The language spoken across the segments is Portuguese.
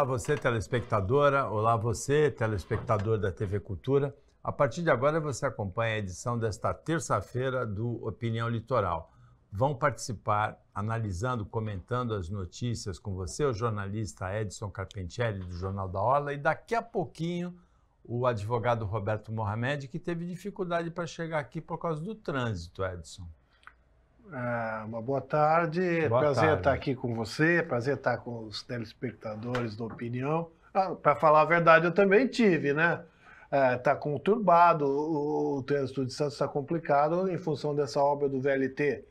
Olá você, telespectadora, olá você, telespectador da TV Cultura. A partir de agora você acompanha a edição desta terça-feira do Opinião Litoral. Vão participar, analisando, comentando as notícias com você, o jornalista Edson Carpentieri, do Jornal da Orla, e daqui a pouquinho o advogado Roberto Mohamed, que teve dificuldade para chegar aqui por causa do trânsito, Edson. Ah, uma boa tarde. Boa Prazer tarde. estar aqui com você. Prazer estar com os telespectadores do Opinião. Ah, Para falar a verdade, eu também tive, né? Está é, conturbado, o, o trânsito de Santos está complicado em função dessa obra do VLT.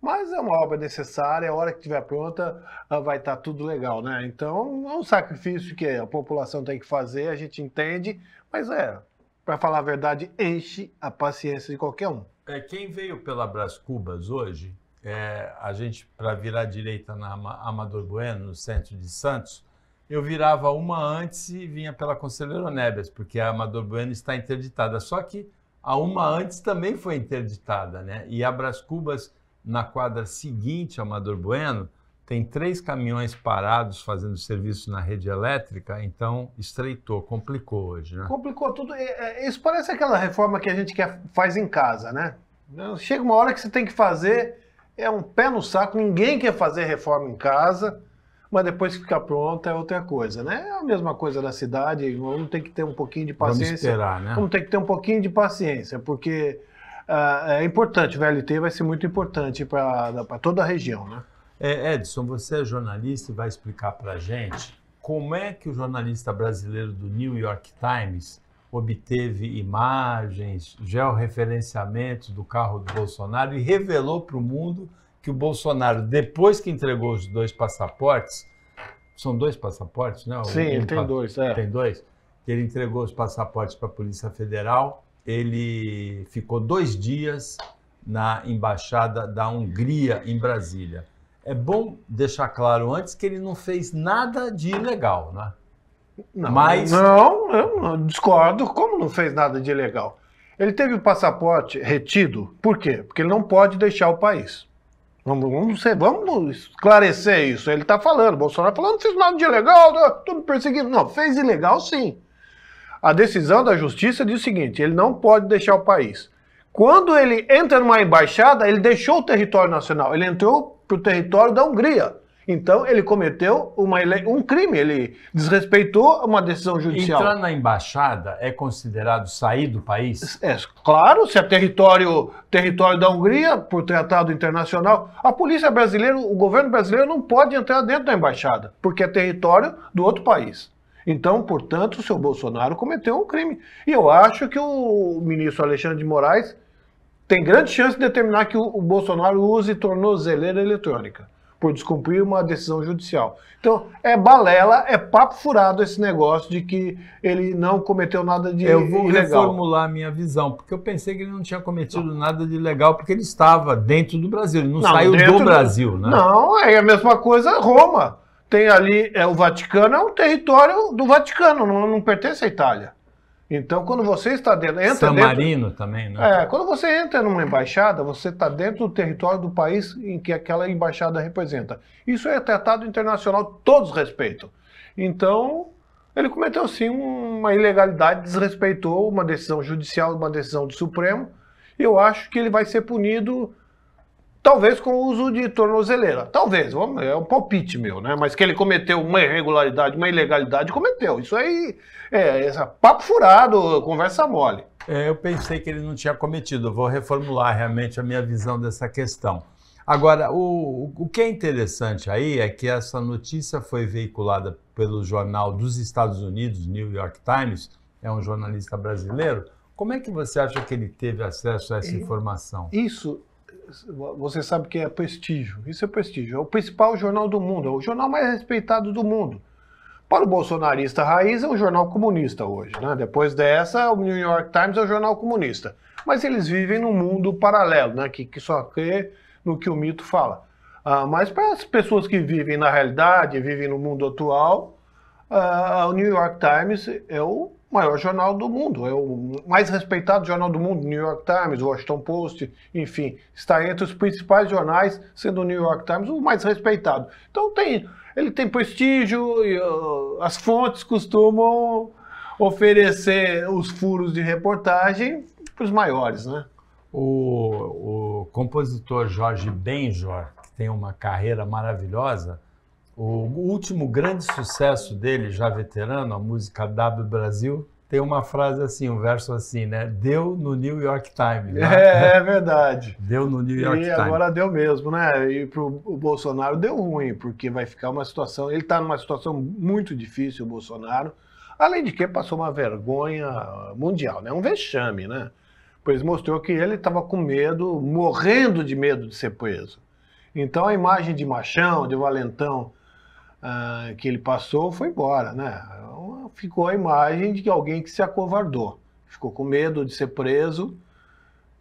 Mas é uma obra necessária, a hora que estiver pronta ah, vai estar tá tudo legal, né? Então é um sacrifício que a população tem que fazer, a gente entende, mas é, para falar a verdade, enche a paciência de qualquer um. É, quem veio pela Brás Cubas hoje, é, a gente, para virar direita na Amador Bueno, no centro de Santos, eu virava uma antes e vinha pela Conselheiro Neves, porque a Amador Bueno está interditada. Só que a uma antes também foi interditada, né? E a Brás Cubas, na quadra seguinte a Amador Bueno, tem três caminhões parados fazendo serviço na rede elétrica, então estreitou, complicou hoje, né? Complicou tudo. É, isso parece aquela reforma que a gente quer, faz em casa, né? Chega uma hora que você tem que fazer, é um pé no saco, ninguém quer fazer reforma em casa, mas depois que ficar pronta é outra coisa, né? É a mesma coisa da cidade, vamos ter que ter um pouquinho de paciência. Vamos esperar, né? Vamos ter que ter um pouquinho de paciência, porque uh, é importante, o VLT vai ser muito importante para toda a região, né? É, Edson, você é jornalista e vai explicar para a gente como é que o jornalista brasileiro do New York Times obteve imagens, georreferenciamentos do carro do Bolsonaro e revelou para o mundo que o Bolsonaro, depois que entregou os dois passaportes, são dois passaportes, né? Sim, um, ele tem dois. É. Tem dois. Ele entregou os passaportes para a Polícia Federal. Ele ficou dois dias na embaixada da Hungria em Brasília é bom deixar claro antes que ele não fez nada de ilegal, né? Não, Mas... não, eu não discordo. Como não fez nada de ilegal? Ele teve o passaporte retido, por quê? Porque ele não pode deixar o país. Vamos, vamos, vamos esclarecer isso. Ele está falando, Bolsonaro falando, não fez nada de ilegal, estou me perseguindo. Não, fez ilegal sim. A decisão da justiça diz o seguinte: ele não pode deixar o país. Quando ele entra numa embaixada, ele deixou o território nacional, ele entrou para o território da Hungria. Então ele cometeu um crime, ele desrespeitou uma decisão judicial. Entrar na embaixada é considerado sair do país? É, claro, se é território, território da Hungria, por tratado internacional. A polícia brasileira, o governo brasileiro não pode entrar dentro da embaixada, porque é território do outro país. Então, portanto, o seu Bolsonaro cometeu um crime. E eu acho que o ministro Alexandre de Moraes tem grande chance de determinar que o, Bolsonaro use tornozeleira eletrônica por descumprir uma decisão judicial. Então, é balela, é papo furado esse negócio de que ele não cometeu nada de ilegal. Eu vou ilegal. reformular a minha visão, porque eu pensei que ele não tinha cometido não. nada de ilegal, porque ele estava dentro do Brasil, ele não, não saiu do Brasil, né? Não, é a mesma coisa Roma. Tem ali, é, o Vaticano é um território do Vaticano, não, não pertence à Itália. Então, quando você está dentro. Entra San Marino dentro, também, né? É, quando você entra numa embaixada, você está dentro do território do país em que aquela embaixada representa. Isso é tratado internacional, todos respeitam. Então, ele cometeu sim uma ilegalidade, desrespeitou uma decisão judicial, uma decisão do Supremo. Eu acho que ele vai ser punido Talvez com o uso de tornozeleira. Talvez, vamos, é um palpite meu, né? Mas que ele cometeu uma irregularidade, uma ilegalidade, cometeu. Isso aí é, é papo furado, conversa mole. É, eu pensei que ele não tinha cometido. vou reformular realmente a minha visão dessa questão. Agora, o, o que é interessante aí é que essa notícia foi veiculada pelo jornal dos Estados Unidos, New York Times, é um jornalista brasileiro. Como é que você acha que ele teve acesso a essa informação? Isso você sabe que é prestígio. Isso é prestígio. É o principal jornal do mundo, é o jornal mais respeitado do mundo. Para o bolsonarista raiz, é um jornal comunista hoje. Né? Depois dessa, o New York Times é um jornal comunista. Mas eles vivem num mundo paralelo, né? que, que só crê no que o mito fala. Ah, mas para as pessoas que vivem na realidade, vivem no mundo atual, ah, o New York Times é o maior jornal do mundo, é o mais respeitado jornal do mundo, New York Times, Washington Post, enfim, está entre os principais jornais, sendo o New York Times o mais respeitado. Então tem, ele tem prestígio, e, uh, as fontes costumam oferecer os furos de reportagem para os maiores, né? O, o compositor Jorge Benjor, que tem uma carreira maravilhosa, o último grande sucesso dele, já veterano, a música W Brasil, tem uma frase assim, um verso assim, né? Deu no New York Times. Né? É, é, verdade. Deu no New York Times. E agora deu mesmo, né? E para o Bolsonaro deu ruim, porque vai ficar uma situação. Ele está numa situação muito difícil, o Bolsonaro. Além de que passou uma vergonha mundial, né? Um vexame, né? Pois mostrou que ele estava com medo, morrendo de medo de ser preso. Então a imagem de machão, de valentão ah, que ele passou foi embora, né? Ficou a imagem de alguém que se acovardou, ficou com medo de ser preso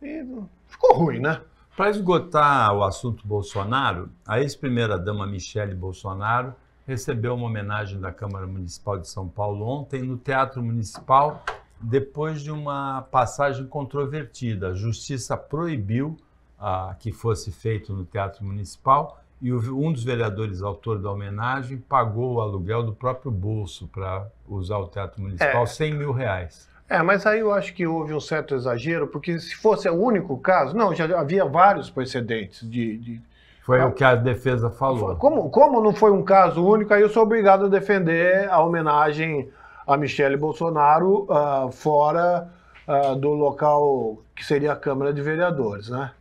e ficou ruim, né? Para esgotar o assunto Bolsonaro, a ex-primeira-dama Michele Bolsonaro recebeu uma homenagem da Câmara Municipal de São Paulo ontem no Teatro Municipal, depois de uma passagem controvertida. A Justiça proibiu ah, que fosse feito no Teatro Municipal e um dos vereadores, autor da homenagem, pagou o aluguel do próprio bolso para usar o Teatro Municipal, é. 100 mil reais. É, mas aí eu acho que houve um certo exagero, porque se fosse o único caso, não, já havia vários precedentes de. de... Foi ah, o que a defesa falou. Como, como não foi um caso único, aí eu sou obrigado a defender a homenagem a Michele Bolsonaro uh, fora uh, do local que seria a Câmara de Vereadores, né?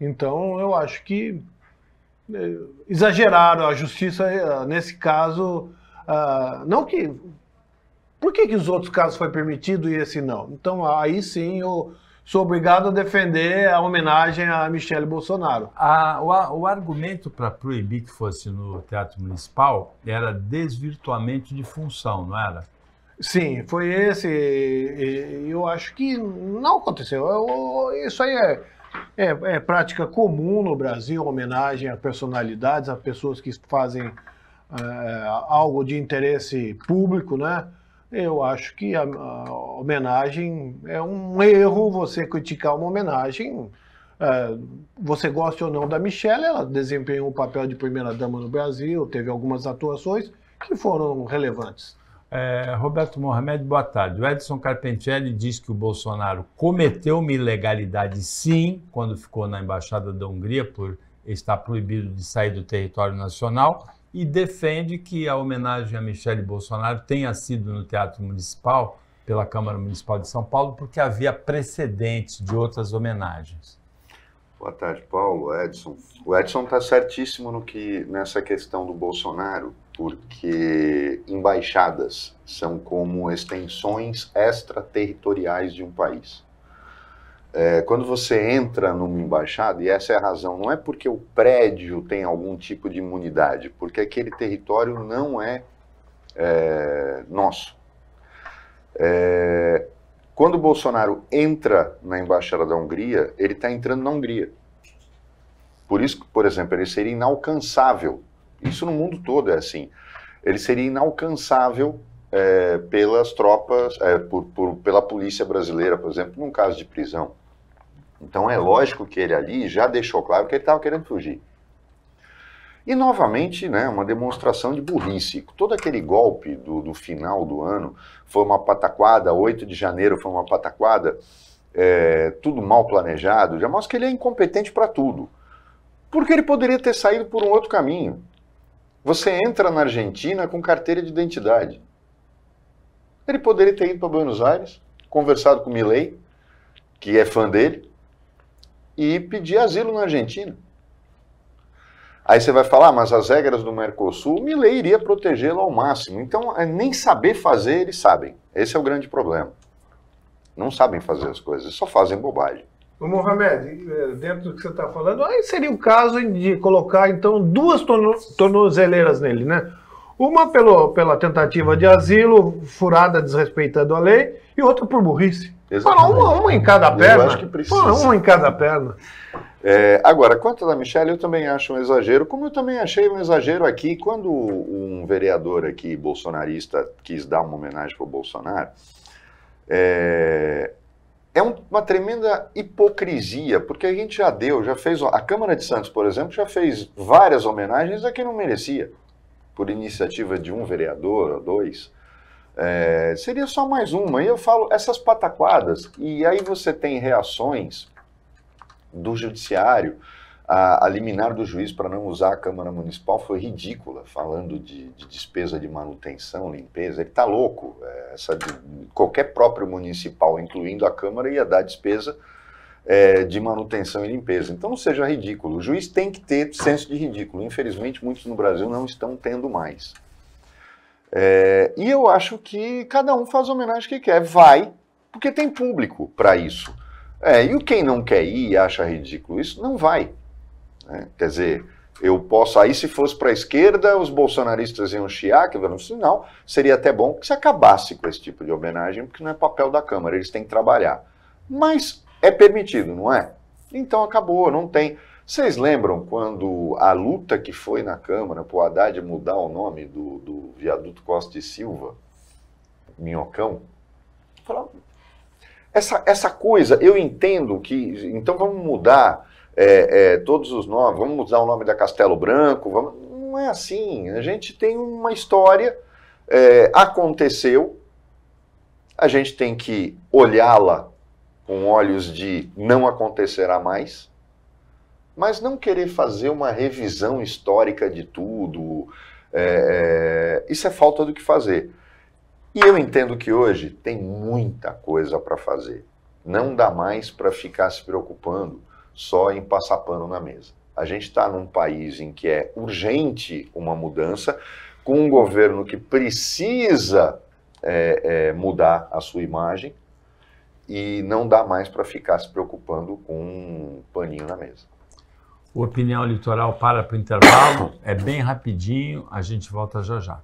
Então eu acho que é, exageraram. A justiça, é, nesse caso, ah, não que. Por que, que os outros casos foi permitido e esse não? Então, aí sim eu sou obrigado a defender a homenagem a Michele Bolsonaro. A, o, o argumento para proibir que fosse no Teatro Municipal era desvirtuamento de função, não era? Sim, foi esse. Eu acho que não aconteceu. Eu, isso aí é é, é prática comum no Brasil, homenagem a personalidades, a pessoas que fazem é, algo de interesse público, né? Eu acho que a, a, homenagem é um erro você criticar uma homenagem. É, você gosta ou não da Michelle, ela desempenhou o um papel de primeira-dama no Brasil, teve algumas atuações que foram relevantes. É, Roberto Mohamed, boa tarde. O Edson Carpentieri diz que o Bolsonaro cometeu uma ilegalidade, sim, quando ficou na Embaixada da Hungria por estar proibido de sair do território nacional e defende que a homenagem a Michele Bolsonaro tenha sido no Teatro Municipal, pela Câmara Municipal de São Paulo, porque havia precedentes de outras homenagens. Boa tarde, Paulo, Edson. O Edson está certíssimo no que nessa questão do Bolsonaro porque embaixadas são como extensões extraterritoriais de um país. É, quando você entra numa embaixada, e essa é a razão, não é porque o prédio tem algum tipo de imunidade, porque aquele território não é, é nosso. É, quando o Bolsonaro entra na embaixada da Hungria, ele está entrando na Hungria. Por isso, por exemplo, ele seria inalcançável isso no mundo todo é assim. Ele seria inalcançável é, pelas tropas, é, por, por, pela polícia brasileira, por exemplo, num caso de prisão. Então é lógico que ele ali já deixou claro que ele estava querendo fugir. E novamente, né, uma demonstração de burrice. Todo aquele golpe do, do final do ano foi uma pataquada, 8 de janeiro foi uma pataquada, é, tudo mal planejado. Já mostra que ele é incompetente para tudo. Porque ele poderia ter saído por um outro caminho. Você entra na Argentina com carteira de identidade. Ele poderia ter ido para Buenos Aires, conversado com Milley, que é fã dele, e pedir asilo na Argentina. Aí você vai falar, ah, mas as regras do Mercosul, Milley iria protegê-lo ao máximo. Então, é, nem saber fazer, eles sabem. Esse é o grande problema. Não sabem fazer as coisas, só fazem bobagem. O Mohamed, é, dentro do que você está falando, aí seria o caso de colocar então duas tornozeleiras nele, né? Uma pelo, pela tentativa de asilo, furada desrespeitando a lei, e outra por burrice. Exato. uma, uma, em cada perna. Eu acho que precisa. uma em cada perna. É, agora, quanto da Michelle, eu também acho um exagero, como eu também achei um exagero aqui, quando um vereador aqui, bolsonarista, quis dar uma homenagem para o Bolsonaro, é, é um, uma tremenda hipocrisia, porque a gente já deu, já fez. A Câmara de Santos, por exemplo, já fez várias homenagens a quem não merecia, por iniciativa de um vereador ou dois. É, seria só mais uma. E eu falo essas pataquadas. E aí você tem reações do judiciário a, a liminar do juiz para não usar a Câmara Municipal foi ridícula, falando de, de despesa de manutenção, limpeza. Ele está louco. É, essa, qualquer próprio municipal, incluindo a Câmara, ia dar despesa é, de manutenção e limpeza. Então não seja ridículo. O juiz tem que ter senso de ridículo. Infelizmente, muitos no Brasil não estão tendo mais. É, e eu acho que cada um faz a homenagem que quer. Vai, porque tem público para isso. É, e quem não quer ir e acha ridículo isso, não vai. Né? Quer dizer, eu posso. Aí, se fosse para a esquerda, os bolsonaristas iam chiar, que não, seria até bom que se acabasse com esse tipo de homenagem, porque não é papel da Câmara, eles têm que trabalhar. Mas é permitido, não é? Então acabou, não tem. Vocês lembram quando a luta que foi na Câmara para o Haddad mudar o nome do, do viaduto Costa e Silva, Minhocão? essa, essa coisa, eu entendo que. Então vamos mudar é, é, todos os nomes, vamos usar o nome da Castelo Branco, vamos... não é assim. A gente tem uma história, é, aconteceu, a gente tem que olhá-la com olhos de não acontecerá mais, mas não querer fazer uma revisão histórica de tudo, é, é, isso é falta do que fazer. E eu entendo que hoje tem muita coisa para fazer. Não dá mais para ficar se preocupando só em passar pano na mesa. A gente está num país em que é urgente uma mudança, com um governo que precisa é, é, mudar a sua imagem e não dá mais para ficar se preocupando com um paninho na mesa. O Opinião Litoral para para o intervalo, é bem rapidinho, a gente volta já já.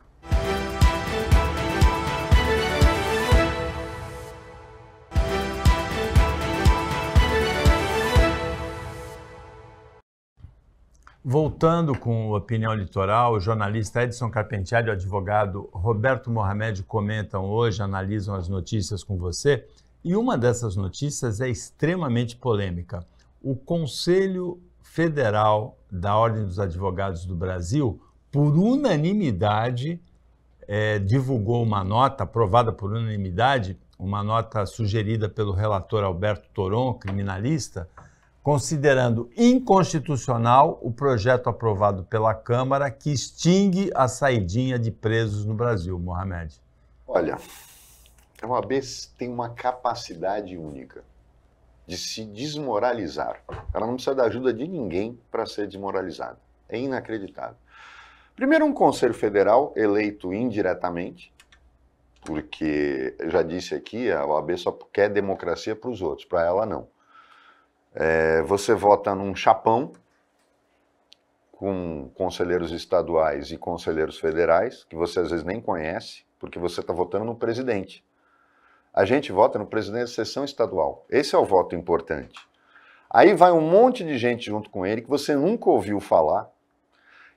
Voltando com a Opinião Litoral, o jornalista Edson Carpentier e o advogado Roberto Mohamed comentam hoje, analisam as notícias com você, e uma dessas notícias é extremamente polêmica. O Conselho Federal da Ordem dos Advogados do Brasil, por unanimidade, é, divulgou uma nota aprovada por unanimidade, uma nota sugerida pelo relator Alberto Toron, criminalista, considerando inconstitucional o projeto aprovado pela Câmara que extingue a saidinha de presos no Brasil, Mohamed? Olha, é a OAB tem uma capacidade única de se desmoralizar. Ela não precisa da ajuda de ninguém para ser desmoralizada. É inacreditável. Primeiro, um Conselho Federal eleito indiretamente, porque, já disse aqui, a OAB só quer democracia para os outros, para ela não. É, você vota num chapão com conselheiros estaduais e conselheiros federais, que você às vezes nem conhece, porque você está votando no presidente. A gente vota no presidente da sessão estadual. Esse é o voto importante. Aí vai um monte de gente junto com ele que você nunca ouviu falar.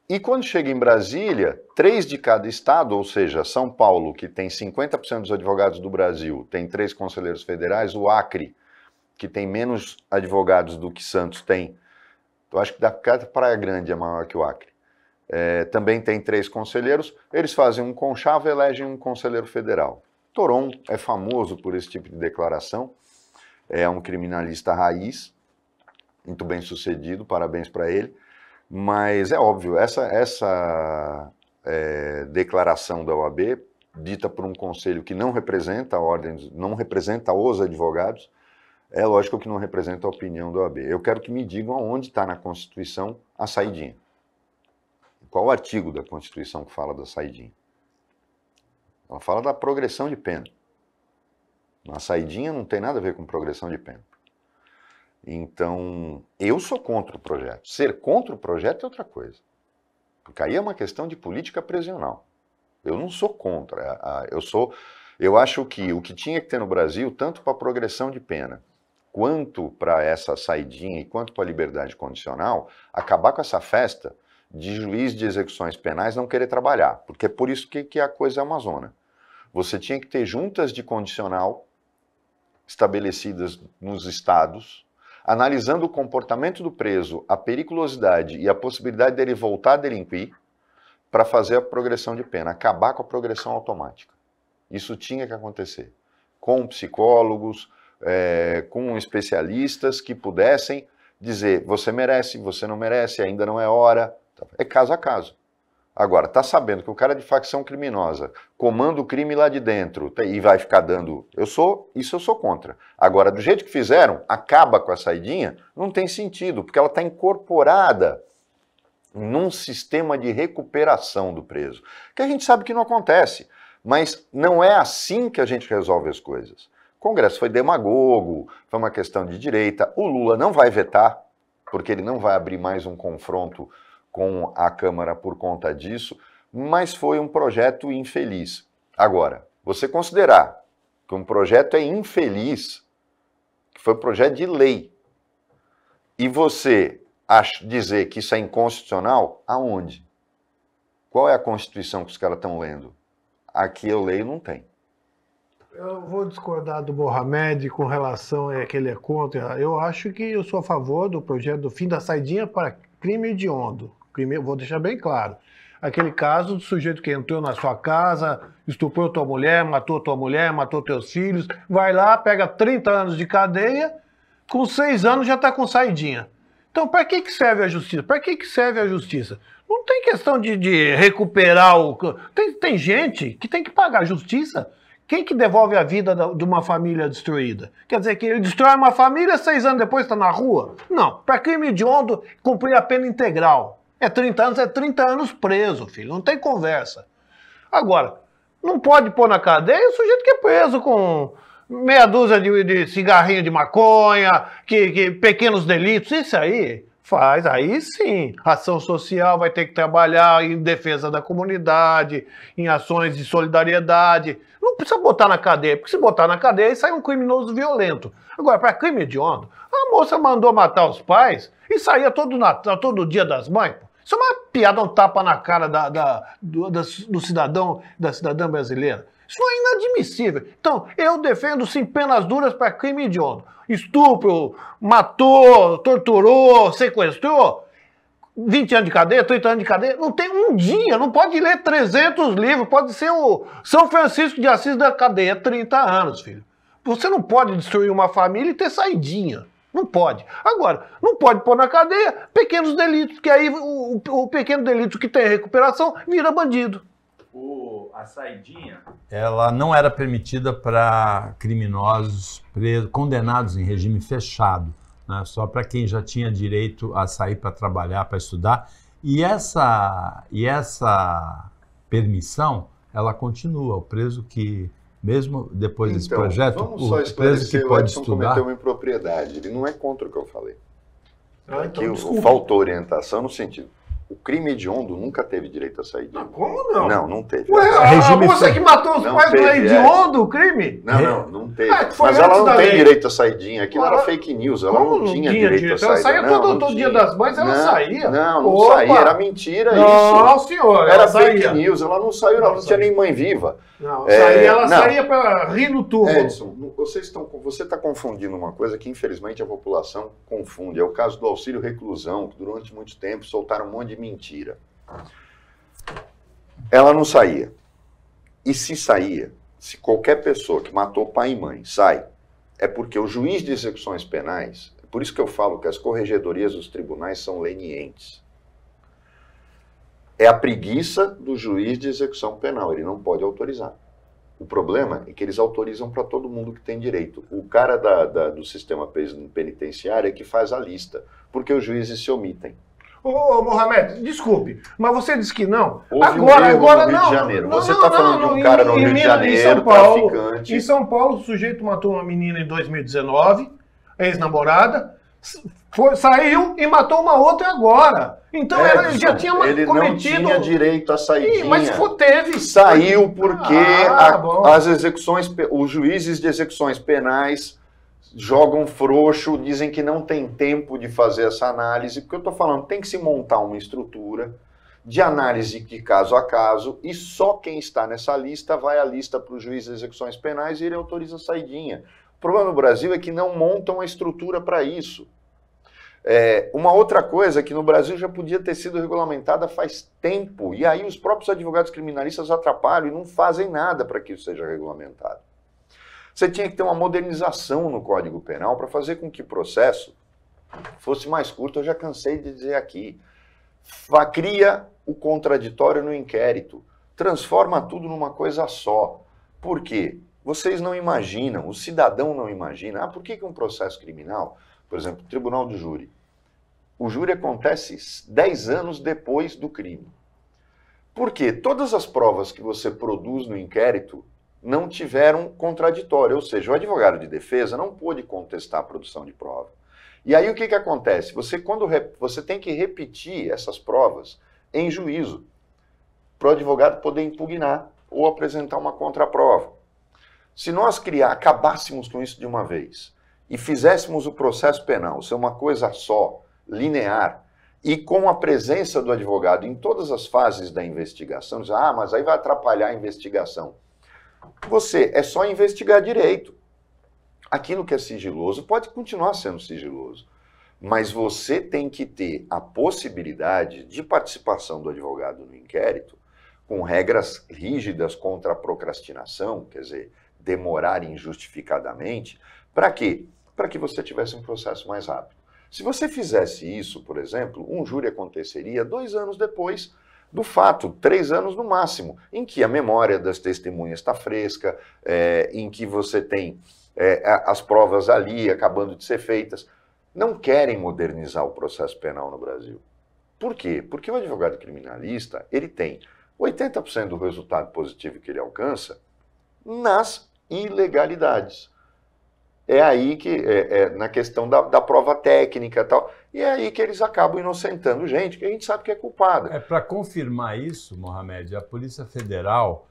E quando chega em Brasília, três de cada estado, ou seja, São Paulo, que tem 50% dos advogados do Brasil, tem três conselheiros federais, o Acre, que tem menos advogados do que Santos tem, eu acho que da Praia Grande é maior que o Acre. É, também tem três conselheiros, eles fazem um conchavo e elegem um conselheiro federal. Toron é famoso por esse tipo de declaração, é um criminalista raiz, muito bem sucedido, parabéns para ele, mas é óbvio, essa, essa é, declaração da OAB, dita por um conselho que não representa a ordem, não representa os advogados, é lógico que não representa a opinião do OAB. Eu quero que me digam aonde está na Constituição a saidinha. Qual o artigo da Constituição que fala da saidinha? Ela fala da progressão de pena. A saidinha não tem nada a ver com progressão de pena. Então, eu sou contra o projeto. Ser contra o projeto é outra coisa. Porque aí é uma questão de política prisional. Eu não sou contra. Eu sou, eu acho que o que tinha que ter no Brasil, tanto para progressão de pena quanto para essa saidinha e quanto para a liberdade condicional, acabar com essa festa de juiz de execuções penais não querer trabalhar, porque é por isso que, que a coisa é uma zona. Você tinha que ter juntas de condicional estabelecidas nos estados, analisando o comportamento do preso, a periculosidade e a possibilidade dele voltar a delinquir para fazer a progressão de pena, acabar com a progressão automática. Isso tinha que acontecer. Com psicólogos, é, com especialistas que pudessem dizer: você merece, você não merece, ainda não é hora. Tá, é caso a caso. Agora, tá sabendo que o cara é de facção criminosa, comanda o crime lá de dentro tá, e vai ficar dando. Eu sou, isso eu sou contra. Agora, do jeito que fizeram, acaba com a saidinha, não tem sentido, porque ela está incorporada num sistema de recuperação do preso, que a gente sabe que não acontece, mas não é assim que a gente resolve as coisas. O Congresso foi demagogo, foi uma questão de direita. O Lula não vai vetar, porque ele não vai abrir mais um confronto com a Câmara por conta disso, mas foi um projeto infeliz. Agora, você considerar que um projeto é infeliz, que foi um projeto de lei, e você dizer que isso é inconstitucional, aonde? Qual é a Constituição que os caras estão lendo? Aqui eu leio não tem. Eu vou discordar do Mohamed com relação a que ele é contra. Eu acho que eu sou a favor do projeto do fim da saidinha para crime hediondo. Primeiro, vou deixar bem claro. Aquele caso do sujeito que entrou na sua casa, estuprou tua mulher, matou tua mulher, matou teus filhos, vai lá, pega 30 anos de cadeia, com 6 anos já está com saidinha. Então, para que, que serve a justiça? Para que, que serve a justiça? Não tem questão de, de recuperar o. Tem, tem gente que tem que pagar a justiça quem que devolve a vida de uma família destruída? Quer dizer que ele destrói uma família, seis anos depois está na rua? Não. Para crime hediondo, cumprir a pena integral. É 30 anos, é 30 anos preso, filho. Não tem conversa. Agora, não pode pôr na cadeia o sujeito que é preso com meia dúzia de, de cigarrinho de maconha, que, que, pequenos delitos, isso aí faz, aí sim. Ação social vai ter que trabalhar em defesa da comunidade, em ações de solidariedade, precisa botar na cadeia, porque se botar na cadeia, sai um criminoso violento. Agora, para crime hediondo, a moça mandou matar os pais e saía todo, Natal, todo dia das mães. Isso é uma piada, um tapa na cara da, da, do, da, do cidadão, da cidadã brasileira. Isso é inadmissível. Então, eu defendo sim penas duras para crime hediondo. Estupro, matou, torturou, sequestrou. 20 anos de cadeia, 30 anos de cadeia, não tem um dia, não pode ler 300 livros, pode ser o São Francisco de Assis da cadeia, 30 anos, filho. Você não pode destruir uma família e ter saidinha. Não pode. Agora, não pode pôr na cadeia pequenos delitos, que aí o, o, o pequeno delito que tem recuperação vira bandido. O, a saidinha, ela não era permitida para criminosos presos, condenados em regime fechado né? só para quem já tinha direito a sair para trabalhar, para estudar. E essa, e essa permissão, ela continua. O preso que, mesmo depois então, desse projeto, o preso que pode o estudar... cometeu uma impropriedade, ele não é contra o que eu falei. Ah, então, Aqui, faltou orientação no sentido o crime hediondo nunca teve direito a sair. Não, ah, como não? Não, não teve. Ué, a, regime a ah, moça foi... que matou os não pais teve, não é hediondo, o crime? Não, não, é. não teve. Ah, Mas ela não tem lei. direito a saidinha. Aquilo ah, era fake news. Ela não, não tinha, direito, direito a saída. Ela saía né? não, todo, todo dia das mães, ela saía. Não, não Opa. saía. Era mentira não, isso. Não, senhor. Era fake saía. news. Ela não saiu, ela não, tinha nem mãe viva. Não, é, saía, ela saía para rir no turno. Edson, vocês estão, você está confundindo uma coisa que infelizmente a população confunde. É o caso do auxílio reclusão, que durante muito tempo soltaram um monte de mentira. Ela não saía. E se saía, se qualquer pessoa que matou pai e mãe sai, é porque o juiz de execuções penais, é por isso que eu falo que as corregedorias dos tribunais são lenientes. É a preguiça do juiz de execução penal, ele não pode autorizar. O problema é que eles autorizam para todo mundo que tem direito. O cara da, da, do sistema penitenciário é que faz a lista, porque os juízes se omitem. Ô, ô Mohamed, desculpe, mas você disse que não. Houve agora, um erro agora no Rio não. De Janeiro. Não, você está falando não, de um cara no em, Rio de Janeiro, em São Paulo, traficante. Em São Paulo, o sujeito matou uma menina em 2019, ex-namorada, foi, saiu e matou uma outra agora. Então é, ela já tinha ele cometido. Ele não tinha direito a sair. Mas teve. Saiu porque ah, tá a, as execuções, os juízes de execuções penais jogam frouxo, dizem que não tem tempo de fazer essa análise, porque eu estou falando, tem que se montar uma estrutura de análise de caso a caso, e só quem está nessa lista vai à lista para o juiz de execuções penais e ele autoriza a saidinha. O problema no Brasil é que não montam a estrutura para isso. É, uma outra coisa é que no Brasil já podia ter sido regulamentada faz tempo, e aí os próprios advogados criminalistas atrapalham e não fazem nada para que isso seja regulamentado. Você tinha que ter uma modernização no Código Penal para fazer com que o processo fosse mais curto. Eu já cansei de dizer aqui. Cria o contraditório no inquérito. Transforma tudo numa coisa só. Por quê? Vocês não imaginam, o cidadão não imagina. Ah, por que, que um processo criminal, por exemplo, tribunal do júri? O júri acontece 10 anos depois do crime. Porque todas as provas que você produz no inquérito não tiveram contraditório, ou seja, o advogado de defesa não pôde contestar a produção de prova. E aí o que, que acontece? Você, quando você tem que repetir essas provas em juízo, para o advogado poder impugnar ou apresentar uma contraprova. Se nós criar, acabássemos com isso de uma vez e fizéssemos o processo penal ser uma coisa só, linear, e com a presença do advogado em todas as fases da investigação, diz, ah, mas aí vai atrapalhar a investigação. Você é só investigar direito. Aquilo que é sigiloso pode continuar sendo sigiloso, mas você tem que ter a possibilidade de participação do advogado no inquérito com regras rígidas contra a procrastinação, quer dizer, demorar injustificadamente, para quê? Para que você tivesse um processo mais rápido. Se você fizesse isso, por exemplo, um júri aconteceria dois anos depois do fato, três anos no máximo, em que a memória das testemunhas está fresca, é, em que você tem é, as provas ali acabando de ser feitas. Não querem modernizar o processo penal no Brasil. Por quê? Porque o advogado criminalista ele tem 80% do resultado positivo que ele alcança nas ilegalidades é aí que, é, é, na questão da, da, prova técnica e tal, e é aí que eles acabam inocentando gente, que a gente sabe que é culpada. É, Para confirmar isso, Mohamed, a Polícia Federal,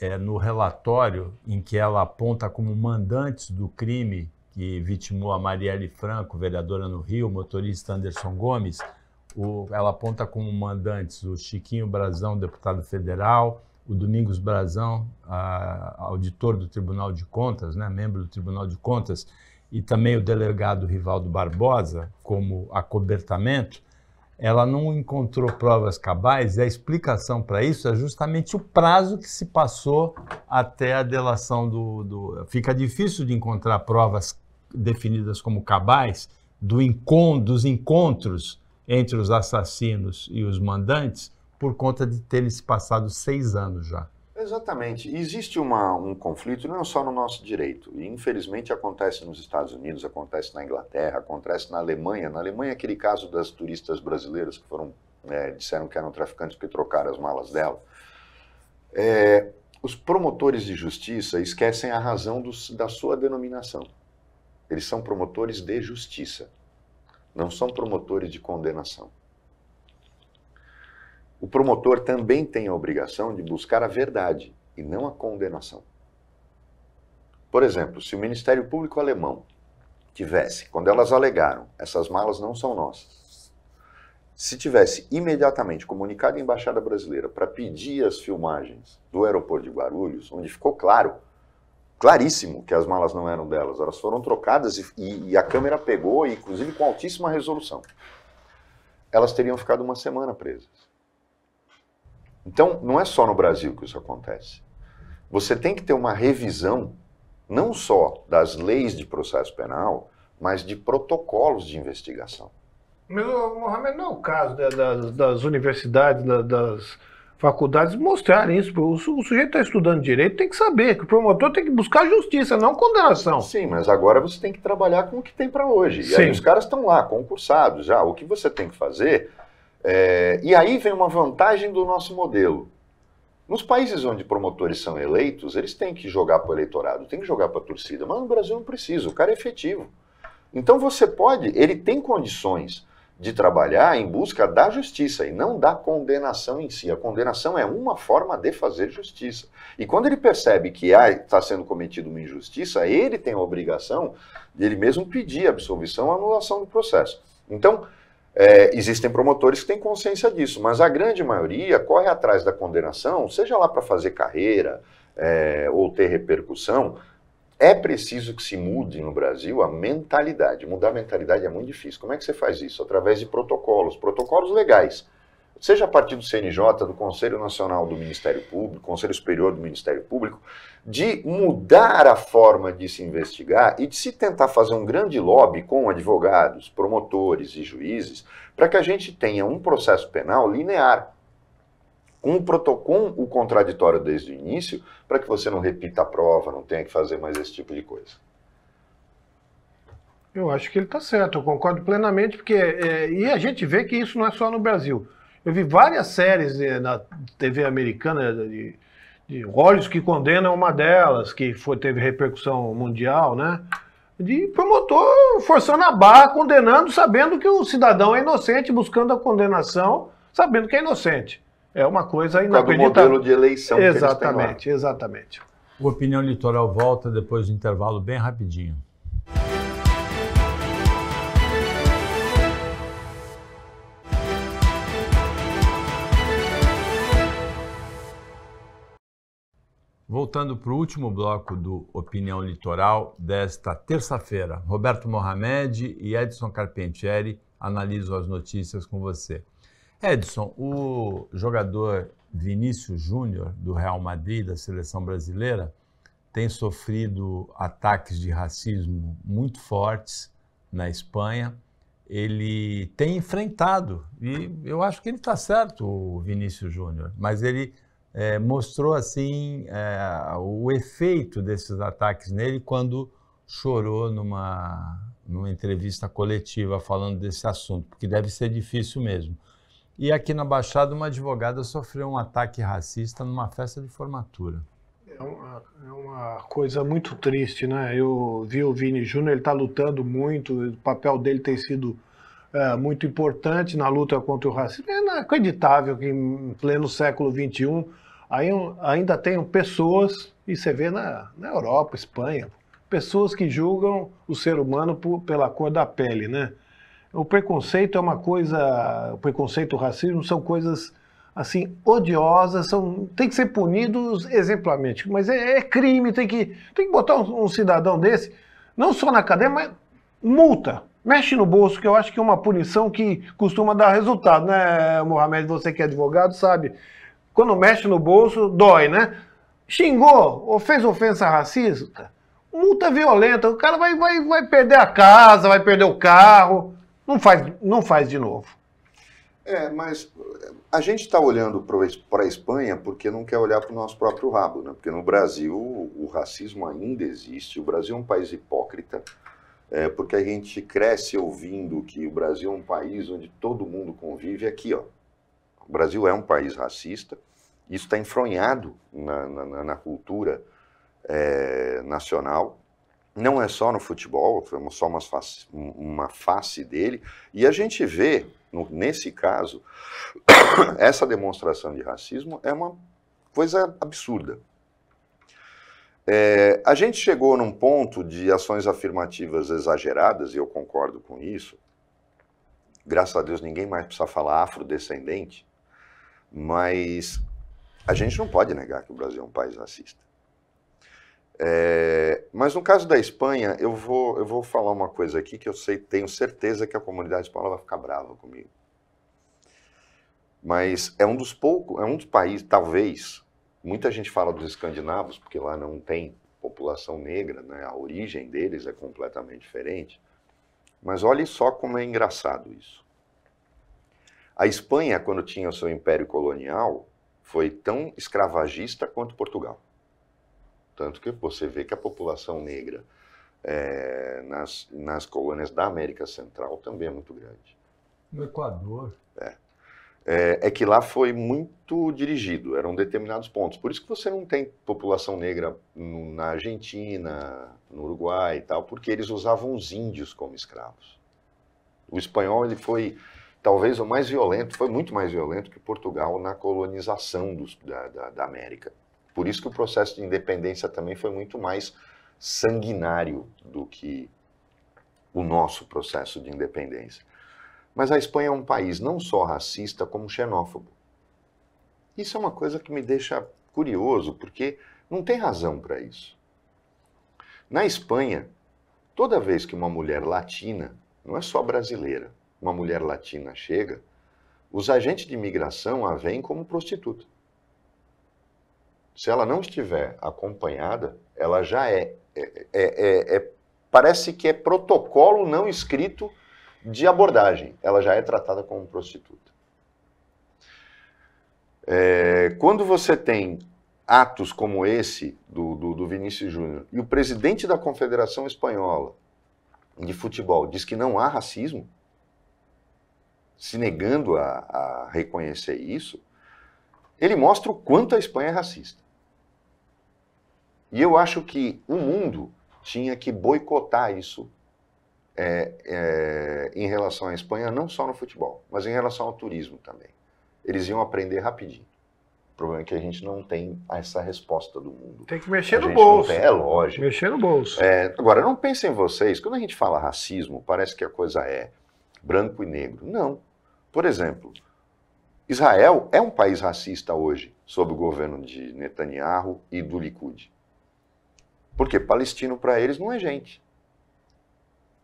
é, no relatório em que ela aponta como mandantes do crime que vitimou a Marielle Franco, vereadora no Rio, motorista Anderson Gomes, o, ela aponta como mandantes o Chiquinho Brazão, deputado federal, o Domingos Brazão, a, auditor do Tribunal de Contas, né, membro do Tribunal de Contas, e também o delegado Rivaldo Barbosa, como acobertamento, ela não encontrou provas cabais e a explicação para isso é justamente o prazo que se passou até a delação do, do. Fica difícil de encontrar provas definidas como cabais do encon, dos encontros entre os assassinos e os mandantes, por conta de terem se passado seis anos já. Exatamente. Existe uma, um conflito não é só no nosso direito, e infelizmente acontece nos Estados Unidos, acontece na Inglaterra, acontece na Alemanha. Na Alemanha, aquele caso das turistas brasileiras que foram é, disseram que eram traficantes porque trocaram as malas dela. É, os promotores de justiça esquecem a razão do, da sua denominação. Eles são promotores de justiça, não são promotores de condenação. O promotor também tem a obrigação de buscar a verdade e não a condenação. Por exemplo, se o Ministério Público Alemão tivesse, quando elas alegaram, essas malas não são nossas, se tivesse imediatamente comunicado à Embaixada Brasileira para pedir as filmagens do aeroporto de Guarulhos, onde ficou claro, claríssimo, que as malas não eram delas, elas foram trocadas e, e, e a câmera pegou, inclusive com altíssima resolução, elas teriam ficado uma semana presas. Então, não é só no Brasil que isso acontece. Você tem que ter uma revisão, não só das leis de processo penal, mas de protocolos de investigação. Mas, Mohamed, não é o caso né, das, das, universidades, das faculdades mostrarem isso. O, sujeito está estudando direito, tem que saber que o promotor tem que buscar justiça, não condenação. Sim, mas agora você tem que trabalhar com o que tem para hoje. Sim. E aí os caras estão lá, concursados já. O que você tem que fazer é, e aí vem uma vantagem do nosso modelo. Nos países onde promotores são eleitos, eles têm que jogar para o eleitorado, têm que jogar para a torcida, mas no Brasil não precisa, o cara é efetivo. Então você pode, ele tem condições de trabalhar em busca da justiça e não da condenação em si. A condenação é uma forma de fazer justiça. E quando ele percebe que está ah, sendo cometida uma injustiça, ele tem a obrigação de ele mesmo pedir absolvição ou anulação do processo. Então, é, existem promotores que têm consciência disso, mas a grande maioria corre atrás da condenação, seja lá para fazer carreira é, ou ter repercussão. É preciso que se mude no Brasil a mentalidade. Mudar a mentalidade é muito difícil. Como é que você faz isso? Através de protocolos, protocolos legais seja a partir do CNJ, do Conselho Nacional do Ministério Público, Conselho Superior do Ministério Público, de mudar a forma de se investigar e de se tentar fazer um grande lobby com advogados, promotores e juízes para que a gente tenha um processo penal linear. Com o protocolo, o contraditório desde o início, para que você não repita a prova, não tenha que fazer mais esse tipo de coisa. Eu acho que ele está certo, eu concordo plenamente, porque é, e a gente vê que isso não é só no Brasil. Eu vi várias séries de, na TV americana de, de Olhos que Condenam, uma delas, que foi, teve repercussão mundial, né? De promotor forçando a barra, condenando, sabendo que o cidadão é inocente, buscando a condenação, sabendo que é inocente. É uma coisa inacreditável. modelo de eleição Exatamente, que eles têm lá. exatamente. O Opinião Litoral volta depois do intervalo, bem rapidinho. Voltando para o último bloco do Opinião Litoral desta terça-feira, Roberto Mohamed e Edson Carpentieri analisam as notícias com você. Edson, o jogador Vinícius Júnior, do Real Madrid, da seleção brasileira, tem sofrido ataques de racismo muito fortes na Espanha. Ele tem enfrentado, e eu acho que ele está certo, o Vinícius Júnior, mas ele é, mostrou assim é, o efeito desses ataques nele quando chorou numa, numa entrevista coletiva falando desse assunto, porque deve ser difícil mesmo. E aqui na Baixada, uma advogada sofreu um ataque racista numa festa de formatura. É uma, é uma coisa muito triste, né? Eu vi o Vini Júnior, ele está lutando muito, o papel dele tem sido é, muito importante na luta contra o racismo. É inacreditável que em pleno século XXI ainda tenham pessoas, e você vê na, na Europa, Espanha, pessoas que julgam o ser humano por, pela cor da pele, né? O preconceito é uma coisa, o preconceito e o racismo são coisas assim odiosas, são tem que ser punidos exemplarmente, mas é, é crime, tem que tem que botar um, um cidadão desse não só na cadeia, mas multa, mexe no bolso, que eu acho que é uma punição que costuma dar resultado, né, Mohamed? Você que é advogado sabe. Quando mexe no bolso, dói, né? Xingou ou fez ofensa racista, multa violenta. O cara vai, vai, vai perder a casa, vai perder o carro. Não faz, não faz de novo. É, mas a gente está olhando para a Espanha porque não quer olhar para o nosso próprio rabo, né? Porque no Brasil o racismo ainda existe. O Brasil é um país hipócrita é, porque a gente cresce ouvindo que o Brasil é um país onde todo mundo convive aqui, ó. O Brasil é um país racista, isso está enfronhado na, na, na cultura é, nacional, não é só no futebol, é só uma face, uma face dele, e a gente vê, no, nesse caso, essa demonstração de racismo é uma coisa absurda. É, a gente chegou num ponto de ações afirmativas exageradas, e eu concordo com isso. Graças a Deus ninguém mais precisa falar afrodescendente, mas a gente não pode negar que o Brasil é um país racista. É, mas no caso da Espanha, eu vou, eu vou falar uma coisa aqui que eu sei, tenho certeza que a comunidade espanhola vai ficar brava comigo. Mas é um dos poucos, é um dos países, talvez, Muita gente fala dos escandinavos, porque lá não tem população negra, né? a origem deles é completamente diferente. Mas olhe só como é engraçado isso. A Espanha, quando tinha o seu império colonial, foi tão escravagista quanto Portugal. Tanto que você vê que a população negra é, nas, nas colônias da América Central também é muito grande. No Equador. É é, é, que lá foi muito dirigido, eram determinados pontos. Por isso que você não tem população negra no, na Argentina, no Uruguai e tal, porque eles usavam os índios como escravos. O espanhol ele foi talvez o mais violento, foi muito mais violento que Portugal na colonização dos, da, da, da América. Por isso que o processo de independência também foi muito mais sanguinário do que o nosso processo de independência. Mas a Espanha é um país não só racista, como xenófobo. Isso é uma coisa que me deixa curioso, porque não tem razão para isso. Na Espanha, toda vez que uma mulher latina, não é só brasileira, uma mulher latina chega, os agentes de imigração a veem como prostituta. Se ela não estiver acompanhada, ela já é, é, é, é, é parece que é protocolo não escrito de abordagem, ela já é tratada como prostituta. É, quando você tem atos como esse do, do, do Vinícius Júnior e o presidente da Confederação Espanhola de Futebol diz que não há racismo, se negando a, a reconhecer isso, ele mostra o quanto a Espanha é racista. E eu acho que o mundo tinha que boicotar isso é, é, em relação à Espanha, não só no futebol, mas em relação ao turismo também. Eles iam aprender rapidinho. O problema é que a gente não tem essa resposta do mundo. Tem que mexer a no bolso. Tem, é lógico. Mexer no bolso. É, agora, não pensem vocês, quando a gente fala racismo, parece que a coisa é branco e negro. Não. Por exemplo, Israel é um país racista hoje, sob o governo de Netanyahu e do Likud. Porque palestino para eles não é gente.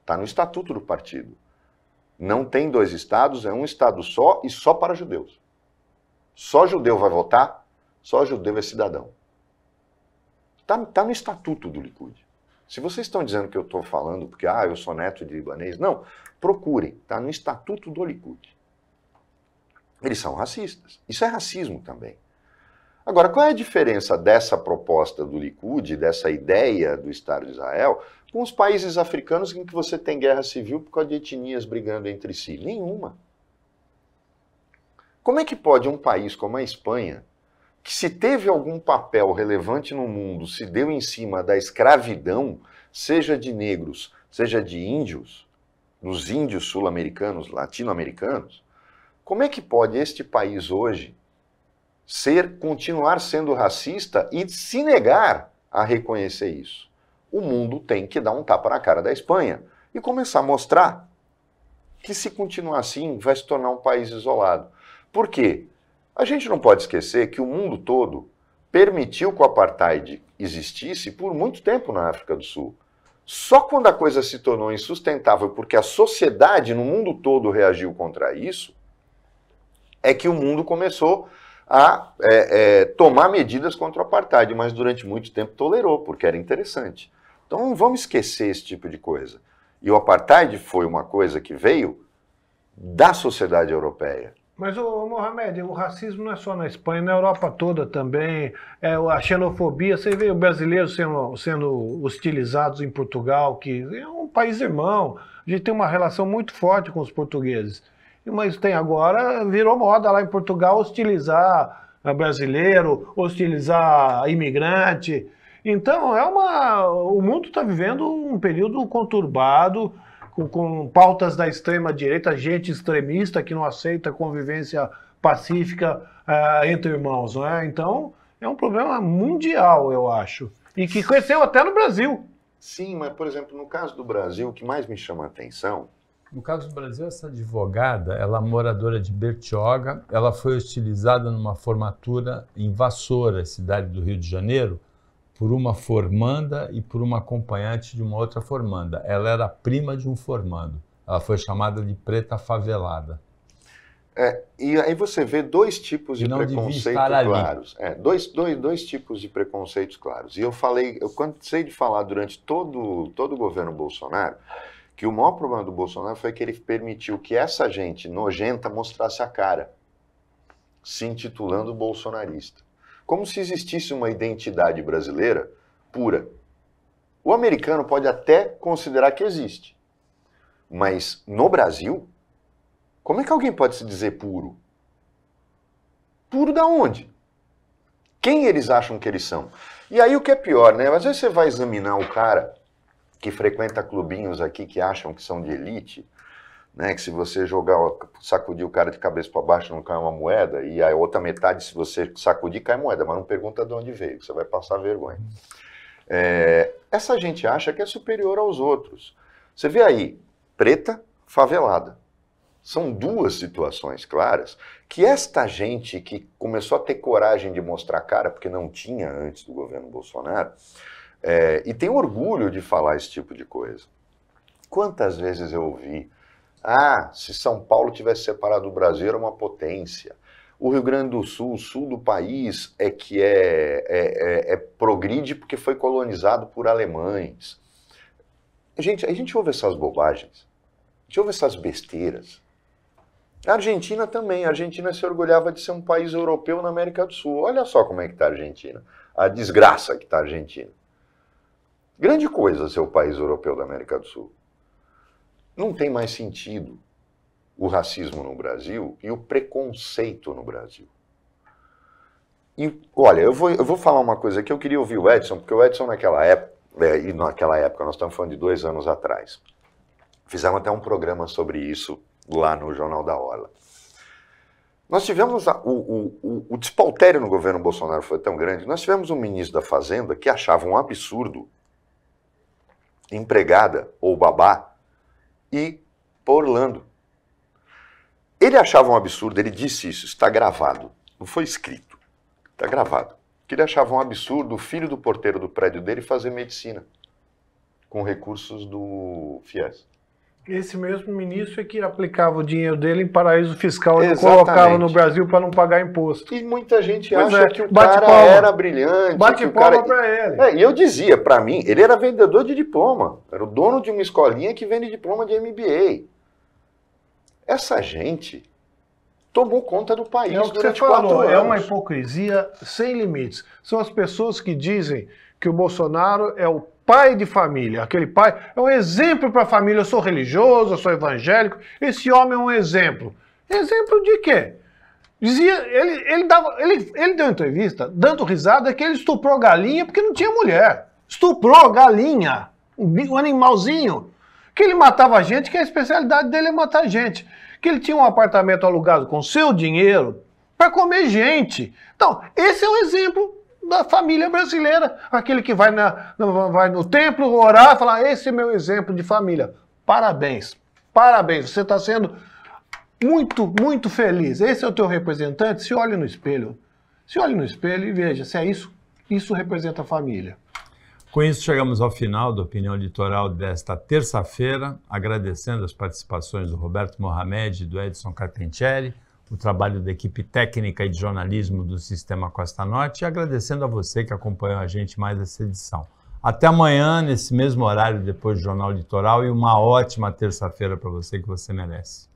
Está no estatuto do partido. Não tem dois estados, é um estado só e só para judeus. Só judeu vai votar, só judeu é cidadão. Está tá no estatuto do Likud. Se vocês estão dizendo que eu estou falando porque ah, eu sou neto de libanês, não. Procurem, está no estatuto do Likud. Eles são racistas. Isso é racismo também. Agora, qual é a diferença dessa proposta do Likud, dessa ideia do Estado de Israel, com os países africanos em que você tem guerra civil por causa de etnias brigando entre si? Nenhuma. Como é que pode um país como a Espanha, que se teve algum papel relevante no mundo, se deu em cima da escravidão, seja de negros, seja de índios, dos índios sul-americanos, latino-americanos, como é que pode este país hoje ser continuar sendo racista e se negar a reconhecer isso? o mundo tem que dar um tapa na cara da Espanha e começar a mostrar que se continuar assim vai se tornar um país isolado. Por quê? A gente não pode esquecer que o mundo todo permitiu que o apartheid existisse por muito tempo na África do Sul. Só quando a coisa se tornou insustentável, porque a sociedade no mundo todo reagiu contra isso, é que o mundo começou a é, é, tomar medidas contra o apartheid, mas durante muito tempo tolerou, porque era interessante. Então vamos esquecer esse tipo de coisa. E o apartheid foi uma coisa que veio da sociedade europeia. Mas, o Mohamed, o racismo não é só na Espanha, na Europa toda também. É, a xenofobia, você vê o brasileiro sendo, sendo hostilizados em Portugal, que é um país irmão. A gente tem uma relação muito forte com os portugueses. Mas tem agora, virou moda lá em Portugal hostilizar brasileiro, hostilizar imigrante. Então, é uma, o mundo está vivendo um período conturbado, com, com pautas da extrema-direita, gente extremista que não aceita convivência pacífica uh, entre irmãos. Né? Então, é um problema mundial, eu acho, e que cresceu até no Brasil. Sim, mas, por exemplo, no caso do Brasil, o que mais me chama a atenção no caso do Brasil, essa advogada, ela é moradora de Bertioga, ela foi utilizada numa formatura em Vassoura, cidade do Rio de Janeiro, por uma formanda e por uma acompanhante de uma outra formanda. Ela era prima de um formando. Ela foi chamada de preta favelada. É, e aí você vê dois tipos de preconceitos claros. É, dois, dois, dois tipos de preconceitos claros. E eu falei, eu cansei de falar durante todo, todo o governo Bolsonaro que o maior problema do Bolsonaro foi que ele permitiu que essa gente nojenta mostrasse a cara, se intitulando bolsonarista como se existisse uma identidade brasileira pura. O americano pode até considerar que existe, mas no Brasil, como é que alguém pode se dizer puro? Puro da onde? Quem eles acham que eles são? E aí o que é pior, né? Às vezes você vai examinar o cara que frequenta clubinhos aqui que acham que são de elite, né? Que se você jogar, sacudir o cara de cabeça para baixo, não cai uma moeda, e a outra metade, se você sacudir, cai moeda, mas não pergunta de onde veio, você vai passar vergonha. É, essa gente acha que é superior aos outros. Você vê aí, preta, favelada. São duas situações claras que esta gente que começou a ter coragem de mostrar a cara, porque não tinha antes do governo Bolsonaro, é, e tem orgulho de falar esse tipo de coisa. Quantas vezes eu ouvi ah, se São Paulo tivesse separado do Brasil, era uma potência. O Rio Grande do Sul, o sul do país, é que é, é, é, é progride porque foi colonizado por alemães. Gente, a gente ouve essas bobagens. A gente ouve essas besteiras. A Argentina também. A Argentina se orgulhava de ser um país europeu na América do Sul. Olha só como é que está a Argentina. A desgraça que está a Argentina. Grande coisa ser o país europeu da América do Sul. Não tem mais sentido o racismo no Brasil e o preconceito no Brasil. E olha, eu vou, eu vou falar uma coisa que eu queria ouvir o Edson, porque o Edson naquela época, é, e naquela época, nós estamos falando de dois anos atrás, fizemos até um programa sobre isso lá no Jornal da Orla. Nós tivemos a, o, o, o, despautério no governo Bolsonaro foi tão grande. Nós tivemos um ministro da Fazenda que achava um absurdo empregada ou babá e Orlando. Ele achava um absurdo, ele disse isso, está gravado, não foi escrito, está gravado, que ele achava um absurdo o filho do porteiro do prédio dele fazer medicina com recursos do FIES esse mesmo ministro é que aplicava o dinheiro dele em paraíso fiscal e colocava no Brasil para não pagar imposto. E muita gente pois acha é. que o Bate cara palma. era brilhante. Bate palma cara... para ele. É, e eu dizia, para mim, ele era vendedor de diploma. Era o dono de uma escolinha que vende diploma de MBA. Essa gente tomou conta do país é o que você falou, anos. É uma hipocrisia sem limites. São as pessoas que dizem que o Bolsonaro é o pai de família, aquele pai é um exemplo para a família. Eu sou religioso, eu sou evangélico. Esse homem é um exemplo. Exemplo de quê? Dizia, ele, ele, dava, ele, ele deu entrevista dando risada que ele estuprou galinha porque não tinha mulher. Estuprou galinha, um animalzinho. Que ele matava gente, que a especialidade dele é matar gente. Que ele tinha um apartamento alugado com seu dinheiro para comer gente. Então, esse é um exemplo da família brasileira. Aquele que vai, na, vai no templo orar e falar: esse é meu exemplo de família. Parabéns, parabéns, você está sendo muito, muito feliz. Esse é o teu representante. Se olhe no espelho, se olhe no espelho e veja se é isso. Isso representa a família. Com isso, chegamos ao final da opinião litoral desta terça-feira, agradecendo as participações do Roberto Mohamed e do Edson Carpentieri o trabalho da equipe técnica e de jornalismo do Sistema Costa Norte e agradecendo a você que acompanhou a gente mais essa edição. Até amanhã, nesse mesmo horário, depois do Jornal Litoral, e uma ótima terça-feira para você que você merece.